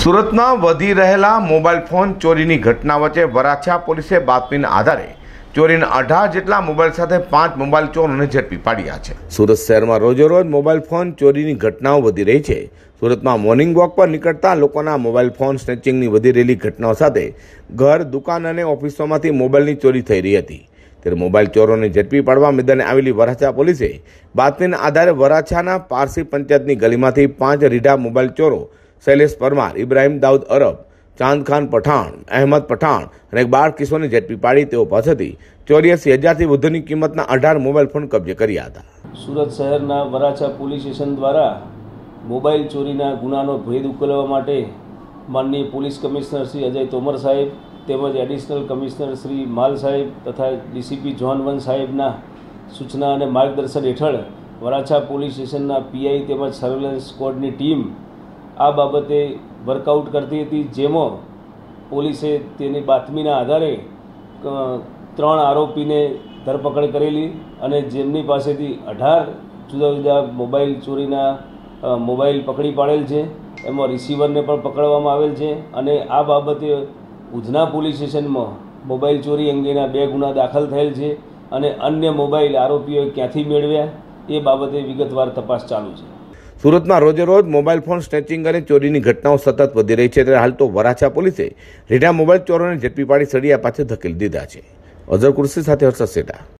સુરતમાં વધી રહેલા મોબાઈલ ફોન ચોરીની ઘટના વચ્ચે વરાછા પોલીસે બાતમીના આધારે ચોરીના અઢાર જેટલા મોબાઈલ સાથે પાંચ મોબાઈલ ચોરોને ઝડપી પાડ્યા છે સુરત શહેરમાં રોજેરોજ મોબાઈલ ફોન ચોરીની ઘટનાઓ વધી રહી છે સુરતમાં મોર્નિંગ વોક પર નીકળતા લોકોના મોબાઈલ ફોન સ્નેચિંગની વધી રહેલી ઘટનાઓ સાથે ઘર દુકાન અને ઓફિસોમાંથી મોબાઈલની ચોરી થઈ રહી હતી ત્યારે મોબાઈલ ચોરોને ઝડપી પાડવા મેદાને આવેલી વરાછા પોલીસે બાતમીના આધારે વરાછાના પારસી પંચાયતની ગલીમાંથી પાંચ રીઢા મોબાઈલ ચોરો શૈલેષ પરમાર ઇબ્રાહિમ દાઉદ અરબ ચાંદખાન પઠાણ અહેમદ પઠાણ અને બાળ કિશોરની ઝડપી પાડી તેઓ પાસેથી ચોર્યાસી હજારથી વધુની કિંમતના અઢાર મોબાઈલ ફોન કબજે કર્યા હતા સુરત શહેરના વરાછા પોલીસ સ્ટેશન દ્વારા મોબાઈલ ચોરીના ગુનાનો ભેદ ઉકેલવા માટે માનનીય પોલીસ કમિશનર શ્રી અજય તોમર સાહેબ તેમજ એડિશનલ કમિશનર શ્રી માલ સાહેબ તથા ડીસીપી જોન વન સાહેબના સૂચના અને માર્ગદર્શન હેઠળ વરાછા પોલીસ સ્ટેશનના પીઆઈ તેમજ સર્વેલન્સ સ્કોડની ટીમ આ બાબતે વર્કઆઉટ કરતી હતી જેમાં પોલીસે તેની બાતમીના આધારે ત્રણ આરોપીને ધરપકડ કરેલી અને જેમની પાસેથી અઢાર જુદા જુદા મોબાઈલ ચોરીના મોબાઈલ પકડી પાડેલ છે એમાં રિસીવરને પણ પકડવામાં આવેલ છે અને આ બાબતે ઉધના પોલીસ સ્ટેશનમાં મોબાઈલ ચોરી અંગેના બે ગુના દાખલ થયેલ છે અને અન્ય મોબાઈલ આરોપીઓ ક્યાંથી મેળવ્યા એ બાબતે વિગતવાર તપાસ ચાલુ છે સુરતમાં રોજે રોજ મોબાઈલ ફોન સ્નેચિંગ અને ચોરીની ઘટનાઓ સતત વધી રહી છે ત્યારે હાલ તો વરાછા પોલીસે રીઢા મોબાઈલ ચોરોને ઝડપી પાડી સળિયા પાછળ ધકેલી દીધા છે અઝર કુર્સી સાથે હર્ષદ સેટા